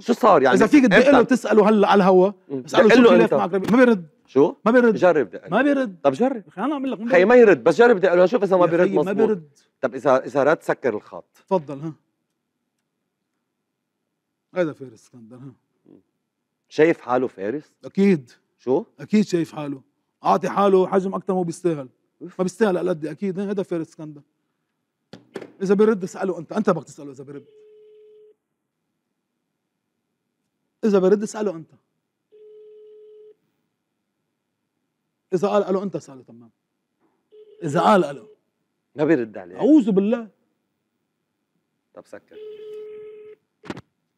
شو صار يعني اذا فيك تدق له تساله هلا على الهوا اساله شو في معك ما بيرد شو؟ ما بيرد جرب دق ما بيرد طب جرب انا اعمل لك خي ما يرد بس جرب دق له شوف اذا ما بيرد مظبوط ما بيرد طب اذا اذا رد سكر الخط تفضل ها هذا فارس اسكندر ها شايف حاله فارس؟ اكيد شو؟ اكيد شايف حاله اعطي حاله حجم اكثر ما بيستاهل ما بيستاهل قد اكيد هذا فارس اسكندر اذا بيرد اساله انت انت بدك تساله اذا بيرد إذا برد اسأله أنت إذا قال الو أنت اسأله تمام إذا قال الو ما بيرد عليه أعوذ بالله طب سكر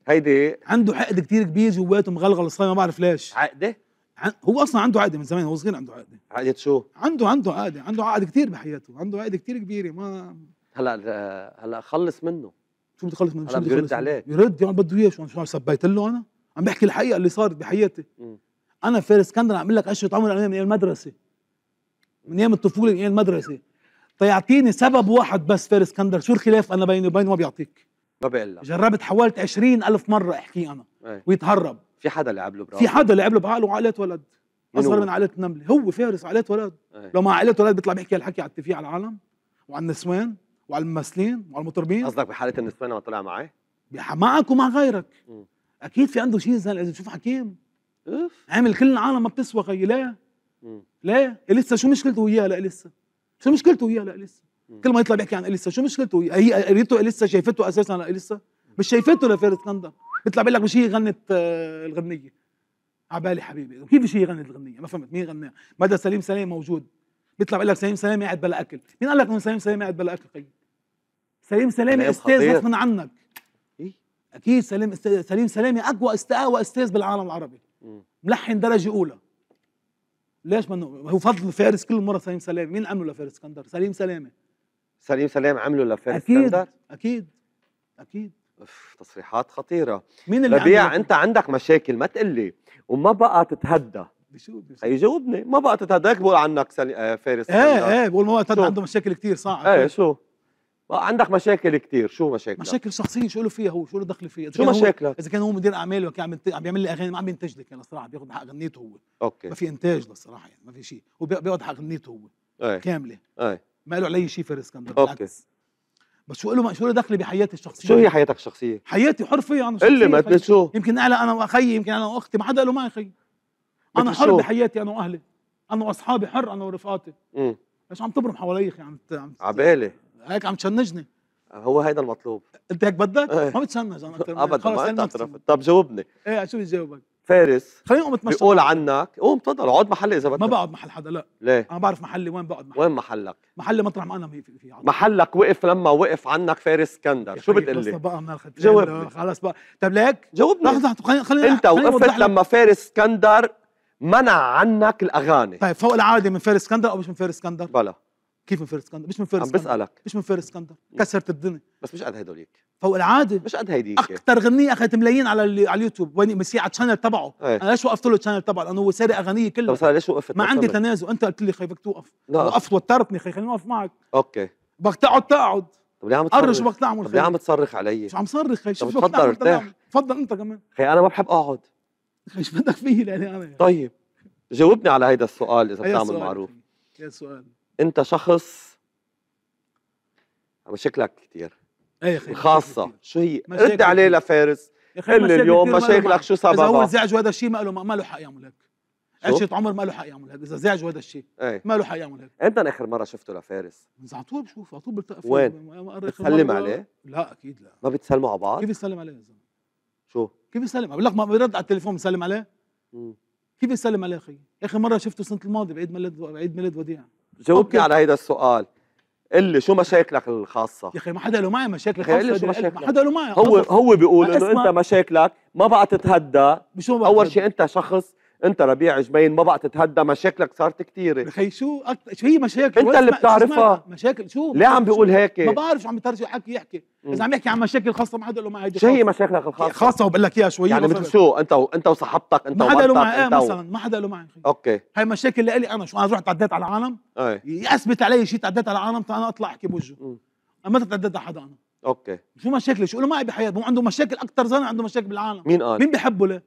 هيدي عنده حقد كتير كبير جواته مغلغل صاير ما بعرف ليش عقده؟ هو اصلا عنده عقده من زمان هو صغير عنده عقده عقده شو؟ عنده عنده عقده عنده عقد كتير بحياته عنده عقده كتير كبيره ما هلا هلا خلص منه شو بدي خلص منه؟ هلا يرد عليه يرد يعني بده اياه شو سبيت له انا؟ عم بحكي الحقيقه اللي صارت بحياتي انا فارس كندر عم لك قشه عمر انا من ايام المدرسه من ايام الطفوله من ايام المدرسه طيعطيني سبب واحد بس فارس كندر شو الخلاف انا بيني وبينه ما بيعطيك ما بيقول لك جربت حوالي 20000 مره احكيه انا ايه. ويتهرب في حدا لعب له في حدا لعب له بعقله وعائلات ولد اصغر من عائلة النمله هو فارس عائلة ولد ايه. لو مع عائلة ولد بيطلع بيحكي هالحكي على التيفي على العالم وعلى النسوان وعلى الممثلين وعلى المطربين قصدك بحاله النسوان لما طلع معي؟ معك ومع غيرك م. اكيد في عنده شيء لازم تشوف حكيم اوف عامل كل العالم ما بتسوى خيي لا ليه؟ لسه شو مشكلته وياه لا لسه شو مشكلته وياه لا لسه كل ما يطلع بيحكي عن اليسا شو مشكلته وياه؟ هي قريته اليسا شايفته اساسا لا اليسا؟ مش شايفته لفارس اسكندر بيطلع بيقول لك مش هي غنت آه، الغنيه الغنيه عبالي حبيبي كيف مش هي غنت الغنيه؟ ما فهمت مين غناها؟ مدى سليم سلام موجود بيطلع بيقول لك سليم سلام قاعد بلا اكل، مين قال لك انه سليم سلام قاعد بلا اكل خيي؟ طيب. سليم سليم يعني إيه استاذ غصب عنك اكيد سليم سليم سلامي اقوى اقوى استاذ بالعالم العربي ملحن درجه اولى ليش ما هو فضل فارس كل مره سليم سلامي مين عمله لفارس اسكندر سليم سلامي سليم سلام عمله لفارس اسكندر اكيد اكيد اف تصريحات خطيره مين اللي ربيع انت عندك مشاكل ما تقول لي وما بقى تتهدى بشو بشو يجاوبني ما بقى تتهدى بقول عنك سلي... آه فارس ايه ايه بقول ما بقى عنده مشاكل كثير صعب ايه شو عندك مشاكل كثير شو مشاكل مشاكل شخصيه شو له فيها هو شو له دخل فيها شو مشاكلك اذا كان هو مدير اعمال وكان عم عم يعمل لي اغاني ما عم ينتج لك يعني صراحه بياخذ حق غنيته هو اوكي ما في انتاج للصراحه يعني ما في شيء هو بياخذ حق غنيته هو أي. كامله أي. ما له علي شيء فارس كان اوكي بس شو له شو له دخل بحياتي الشخصيه شو هي حياتك الشخصيه حياتي حر فيها انا اللي ما شو يمكن انا انا واخي يمكن انا واختي ما حدا له معي خي انا حر بحياتي انا واهلي انا واصحابي حر انا ورفقاتي ليش عم تبرم حواليك يعني عم عبالي هيك عم تشنجني هو هيدا المطلوب انت هيك بدك؟ ايه. ما بتشنج انا اكثر ابدا ما بتعترف طب جاوبني ايه شو بجاوبك؟ فارس خليني اقوم اتمشى بيقول عنك قوم تفضل اقعد محلي اذا بدك ما بقعد محل حدا لا ليه؟ انا بعرف محلي وين بقعد محلي وين محلك؟ محلي مطرح ما انا في في محلك وقف لما وقف عنك فارس اسكندر شو بتقول لي؟ بقى من جاوبني خلص بقى طب ليك جاوبني لحظه خليني خليني انت وقفت لما فارس اسكندر منع عنك الاغاني طيب فوق العاده من فارس اسكندر او مش من فارس اسكندر؟ بلا كيف من فير اسكندر مش من فير اسكندر عم بسالك مش من فير اسكندر كسرت الدنيا بس مش قد هدوليك فوق العاده مش قد هيديك اكثر غنية اخذت ملايين على على اليوتيوب وين مسي على الشانل تبعه ايه. انا ليش وقفت له التشانل تبعه لانه هو سارق اغانيه كلها بس ليش وقفت ما عندي تنازل انت قلت لي خي بدك توقف لا. وقفت وترتني خي خليني اوقف معك اوكي بدك تقعد تقعد طب ليه عم تصرخ؟ شو بدك تعمل طب ليه عم تصرخ علي؟ شو عم صرخ خي شو تفضل ارتاح تفضل انت كمان خي انا ما بحب اقعد خي شو بدك فيه لاني انا طيب جاوبني على هيدا السؤال اذا بتعمل معروف يا سؤال انت شخص شكلك كثير اي خير خاصة شو هي رد عليه لفارس قل لي اليوم مشاكلك شو سببها اذا هو زعج وهذا الشيء ما له ما له حق يعمل هيك عشرة عمر ما له حق يعمل هيك اذا زعج وهذا الشيء ما له حق يعمل هيك انت اخر مره شفته لفارس طيب على طول بشوفه على طول بلتقى فيه وين؟ بتسلم عليه؟ لا اكيد لا ما بتسلموا على بعض؟ كيف يسلم عليه يا زلمه؟ شو؟ كيف يسلم؟ بقول لك ما بيرد على التليفون بيسلم عليه؟ كيف يسلم عليه اخي؟ اخر مره شفته السنه الماضيه بعيد ميلاد بعيد ميلاد وديع جاوبني على هيدا السؤال قل لي شو مشاكلك الخاصه يا اخي ما حدا له معي مشاكل خاصه شو ما حدا له معي هو هو بيقول انه انت مشاكلك ما بقى تتهدى اول شيء انت شخص انت ربيع جبين ما بقى تتهدى مشاكلك صارت كثيره اخي شو أكت... شو هي مشاكل انت اللي بتعرفها مشاكل شو ليه عم بيقول هيك ما بعرف شو عم بترجع حكي يحكي اذا عم يحكي عن مشاكل خاصه ما حدا له معي شو هي مشاكلك الخاصه خاصه وبقول لك اياها شوي يعني مثل شو انت و... انت وصاحبتك انت ما حدا له معي إيه، مثلا ما حدا له معي اوكي هاي مشاكل اللي لي انا شو انا رحت عديت على العالم أي. يثبت علي شيء تعديت على العالم فانا اطلع احكي بوجهه ما تعديت على حدا انا اوكي شو مشاكلي شو له معي بحياتي هو عنده مشاكل اكثر زلمه عنده مشاكل بالعالم مين قال مين بحبه ليه